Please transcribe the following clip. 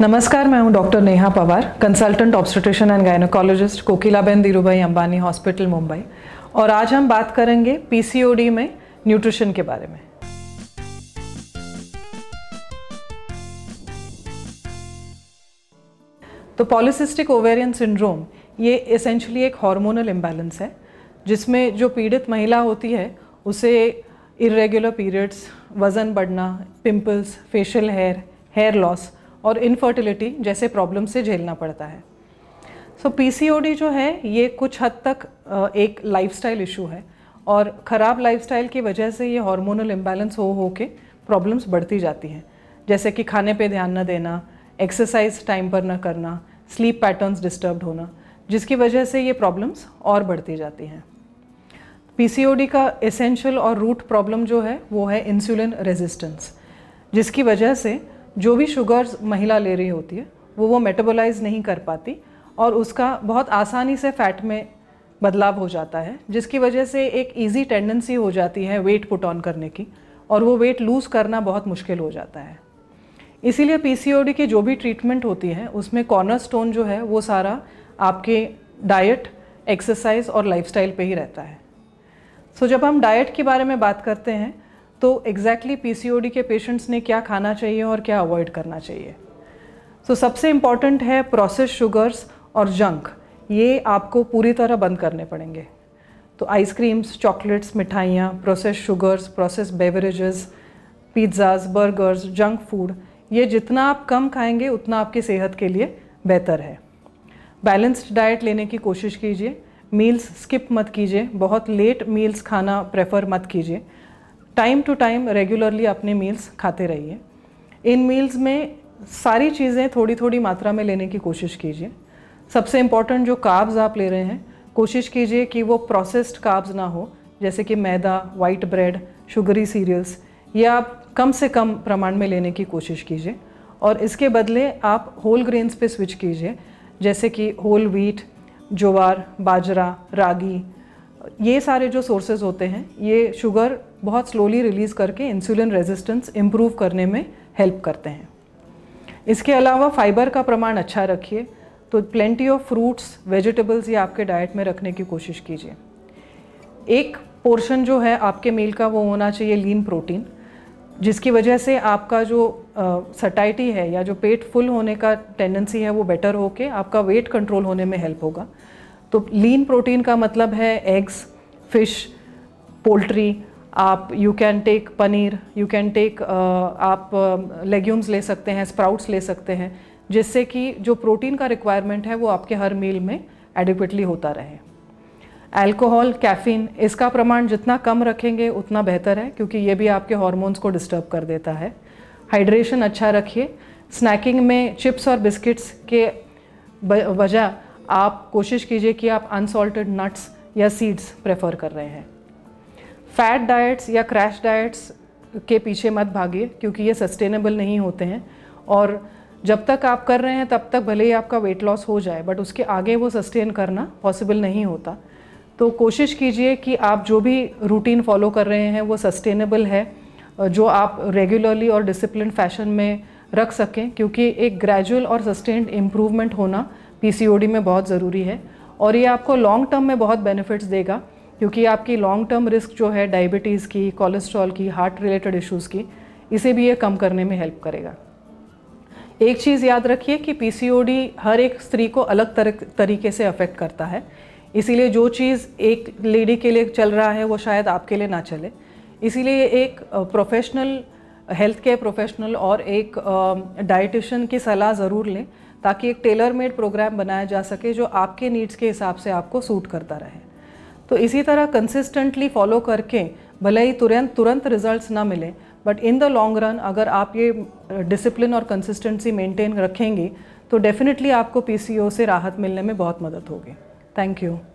नमस्कार मैं हूं doctor Neha Pawar consultant obstetrician and gynaecologist Kokilaben Dhirubhai Ambani hospital Mumbai और आज हम बात करेंगे पीसीओडी में न्यूट्रिशन के बारे में तो पॉलिसिस्टिक ओवेरियन सिंड्रोम ये एसेंशली एक हार्मोनल इम्बैलेंस है जिसमें जो पीड़ित महिला होती है उसे इरेग्युलर पीरियड्स वज़न बढ़ना pimples facial hair hair loss और इनफर्टिलिटी जैसे प्रॉब्लम से झेलना पड़ता है सो so, पीसीओडी जो है ये कुछ हद तक एक लाइफस्टाइल इशू है और ख़राब लाइफस्टाइल की वजह से ये हार्मोनल इम्बैलेंस हो हो के प्रॉब्लम्स बढ़ती जाती हैं जैसे कि खाने पे ध्यान न देना एक्सरसाइज टाइम पर न करना स्लीप पैटर्न्स डिस्टर्ब होना जिसकी वजह से ये प्रॉब्लम्स और बढ़ती जाती हैं पीसीओडी का एसेंशियल और रूट प्रॉब्लम जो है वो है इंसुलिन रेजिस्टेंस जिसकी वजह से जो भी शुगर महिला ले रही होती है वो वो मेटाबोलाइज नहीं कर पाती और उसका बहुत आसानी से फैट में बदलाव हो जाता है जिसकी वजह से एक ईजी टेंडेंसी हो जाती है वेट पुट ऑन करने की और वो वेट लूज़ करना बहुत मुश्किल हो जाता है इसीलिए पीसीओडी की जो भी ट्रीटमेंट होती है उसमें कॉर्नर स्टोन जो है वो सारा आपके डाइट एक्सरसाइज और लाइफस्टाइल पे ही रहता है सो so, जब हम डाइट के बारे में बात करते हैं तो एग्जैक्टली exactly पी के पेशेंट्स ने क्या खाना चाहिए और क्या अवॉइड करना चाहिए सो so, सबसे इम्पॉर्टेंट है प्रोसेस शुगर्स और जंक ये आपको पूरी तरह बंद करने पड़ेंगे तो आइसक्रीम्स चॉकलेट्स मिठाइयाँ process sugars process beverages pizzas burgers junk food ये जितना आप कम खाएंगे उतना आपकी सेहत के लिए बेहतर है बैलेंस्ड डाइट लेने की कोशिश कीजिए मील्स स्किप मत कीजिए बहुत लेट मील्स खाना प्रेफर मत कीजिए टाइम टू टाइम रेगुलरली अपने मील्स खाते रहिए इन मील्स में सारी चीज़ें थोड़ी थोड़ी मात्रा में लेने की कोशिश कीजिए सबसे इम्पॉर्टेंट जो काब्ज़ आप ले रहे हैं कोशिश कीजिए कि वो प्रोसेस्ड काब्ज ना हो जैसे कि मैदा वाइट ब्रेड शुगरी सीरियल्स ये आप कम से कम प्रमाण में लेने की कोशिश कीजिए और इसके बदले आप होल ग्रेन्स पे स्विच कीजिए जैसे कि होल व्हीट जोवार बाजरा रागी ये सारे जो सोर्सेज होते हैं ये शुगर बहुत स्लोली रिलीज़ करके इंसुलिन रेजिस्टेंस इम्प्रूव करने में हेल्प करते हैं इसके अलावा फाइबर का प्रमाण अच्छा रखिए तो प्लेंटी ऑफ फ्रूट्स वेजिटेबल्स ये आपके डाइट में रखने की कोशिश कीजिए एक पोर्शन जो है आपके मील का वो होना चाहिए लीन प्रोटीन जिसकी वजह से आपका जो सटाइटी है या जो पेट फुल होने का टेंडेंसी है वो बेटर होके आपका वेट कंट्रोल होने में हेल्प होगा तो लीन प्रोटीन का मतलब है एग्स फिश पोल्ट्री आप you can take paneer you can take आप लेग्यूम्स um, ले सकते हैं स्प्राउट्स ले सकते हैं जिससे कि जो प्रोटीन का रिक्वायरमेंट है वो आपके हर मील में एडिक्वेटली होता रहे अल्कोहल कैफीन इसका प्रमाण जितना कम रखेंगे उतना बेहतर है क्योंकि ये भी आपके हॉर्मोन्स को डिस्टर्ब कर देता है हाइड्रेशन अच्छा रखिए स्नैकिंग में चिप्स और बिस्किट्स के वजह आप कोशिश कीजिए कि आप अनसॉल्टेड नट्स या सीड्स प्रेफर कर रहे हैं फैट डाइट्स या क्रैश डाइट्स के पीछे मत भागिए क्योंकि ये सस्टेनेबल नहीं होते हैं और जब तक आप कर रहे हैं तब तक भले ही आपका वेट लॉस हो जाए बट उसके आगे वो सस्टेन करना पॉसिबल नहीं होता तो कोशिश कीजिए कि आप जो भी रूटीन फॉलो कर रहे हैं वो सस्टेनेबल है जो आप रेगुलरली और डिसिप्लिन फैशन में रख सकें क्योंकि एक ग्रेजुअल और सस्टेन्ड इम्प्रूवमेंट होना पी में बहुत ज़रूरी है और ये आपको लॉन्ग टर्म में बहुत बेनिफिट्स देगा क्योंकि आपकी लॉन्ग टर्म रिस्क जो है डायबिटीज़ की कोलेस्ट्रॉल की हार्ट रिलेटेड इश्यूज़ की इसे भी ये कम करने में हेल्प करेगा एक चीज़ याद रखिए कि पी हर एक स्त्री को अलग तरीके से अफेक्ट करता है इसीलिए जो चीज़ एक लेडी के लिए चल रहा है वो शायद आपके लिए ना चले इसीलिए एक प्रोफेशनल हेल्थ केयर प्रोफेशनल और एक डाइटिशन की सलाह ज़रूर लें ताकि एक टेलर मेड प्रोग्राम बनाया जा सके जो आपके नीड्स के हिसाब से आपको सूट करता रहे तो इसी तरह कंसिस्टेंटली फॉलो करके भले ही तुरंत तुरंत रिजल्ट्स ना मिले but in the long run अगर आप ये डिसिप्लिन और कंसिस्टेंसी मेंटेन रखेंगे तो डेफिनेटली आपको पीसीओ से राहत मिलने में बहुत मदद होगी थैंक यू